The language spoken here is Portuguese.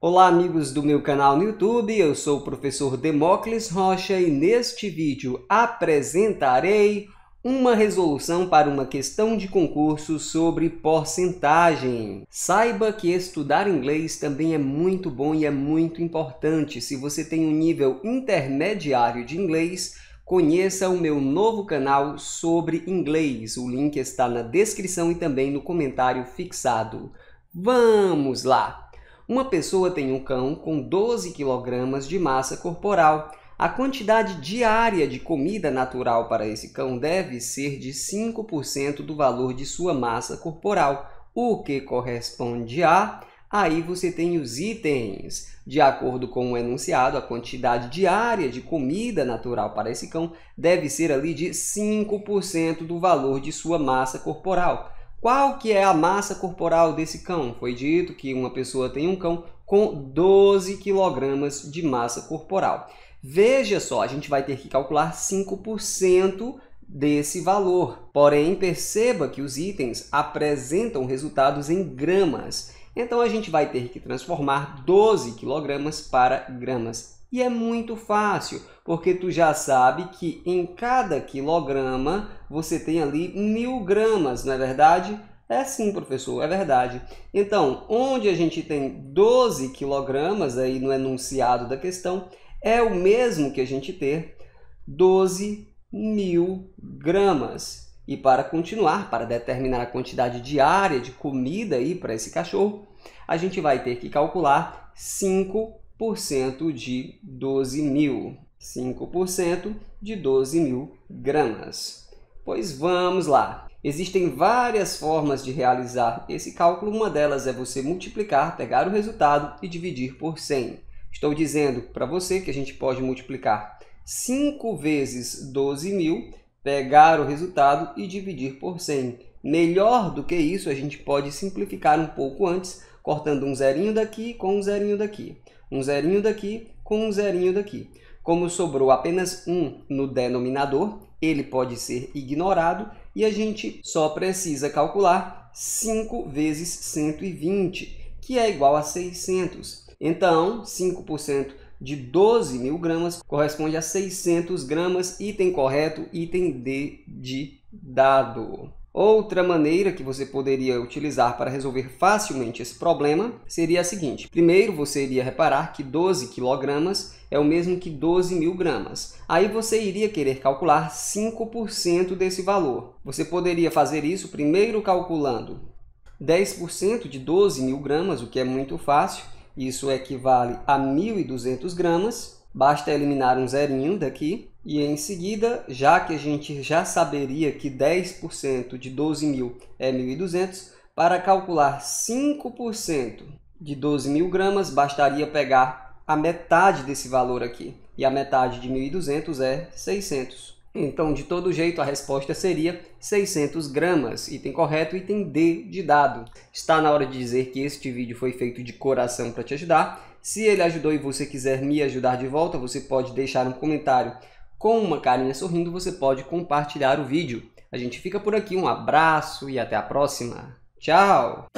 Olá amigos do meu canal no YouTube, eu sou o professor Demócles Rocha e neste vídeo apresentarei uma resolução para uma questão de concurso sobre porcentagem. Saiba que estudar inglês também é muito bom e é muito importante. Se você tem um nível intermediário de inglês, conheça o meu novo canal sobre inglês. O link está na descrição e também no comentário fixado. Vamos lá! Uma pessoa tem um cão com 12 kg de massa corporal. A quantidade diária de comida natural para esse cão deve ser de 5% do valor de sua massa corporal, o que corresponde a. Aí você tem os itens. De acordo com o enunciado, a quantidade diária de comida natural para esse cão deve ser ali de 5% do valor de sua massa corporal. Qual que é a massa corporal desse cão? Foi dito que uma pessoa tem um cão com 12 kg de massa corporal. Veja só, a gente vai ter que calcular 5% desse valor. Porém, perceba que os itens apresentam resultados em gramas. Então, a gente vai ter que transformar 12 kg para gramas. E é muito fácil, porque tu já sabe que em cada quilograma você tem ali mil gramas, não é verdade? É sim, professor, é verdade. Então, onde a gente tem 12 quilogramas aí no enunciado da questão, é o mesmo que a gente ter 12 mil gramas. E para continuar, para determinar a quantidade diária de comida aí para esse cachorro, a gente vai ter que calcular 5 5% de 12 mil. 5% de 12 mil gramas. Pois vamos lá. Existem várias formas de realizar esse cálculo. Uma delas é você multiplicar, pegar o resultado e dividir por 100. Estou dizendo para você que a gente pode multiplicar 5 vezes 12 mil, pegar o resultado e dividir por 100. Melhor do que isso, a gente pode simplificar um pouco antes, cortando um zerinho daqui com um zerinho daqui um zerinho daqui com um zerinho daqui. Como sobrou apenas um no denominador, ele pode ser ignorado e a gente só precisa calcular 5 vezes 120, que é igual a 600. Então, 5% de 12 mil gramas corresponde a 600 gramas, item correto, item D de dado. Outra maneira que você poderia utilizar para resolver facilmente esse problema seria a seguinte. Primeiro, você iria reparar que 12 quilogramas é o mesmo que 12 mil gramas. Aí você iria querer calcular 5% desse valor. Você poderia fazer isso primeiro calculando 10% de 12 mil gramas, o que é muito fácil. Isso equivale a 1.200 gramas Basta eliminar um zerinho daqui e em seguida, já que a gente já saberia que 10% de 12.000 é 1.200, para calcular 5% de 12.000 gramas, bastaria pegar a metade desse valor aqui. E a metade de 1.200 é 600. Então, de todo jeito, a resposta seria 600 gramas. Item correto, item D de dado. Está na hora de dizer que este vídeo foi feito de coração para te ajudar. Se ele ajudou e você quiser me ajudar de volta, você pode deixar um comentário com uma carinha sorrindo, você pode compartilhar o vídeo. A gente fica por aqui, um abraço e até a próxima. Tchau!